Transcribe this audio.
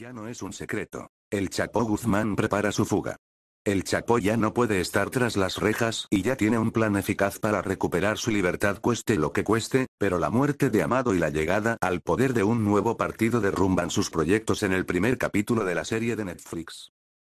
Ya no es un secreto. El Chapo Guzmán prepara su fuga. El Chapo ya no puede estar tras las rejas y ya tiene un plan eficaz para recuperar su libertad cueste lo que cueste, pero la muerte de Amado y la llegada al poder de un nuevo partido derrumban sus proyectos en el primer capítulo de la serie de Netflix.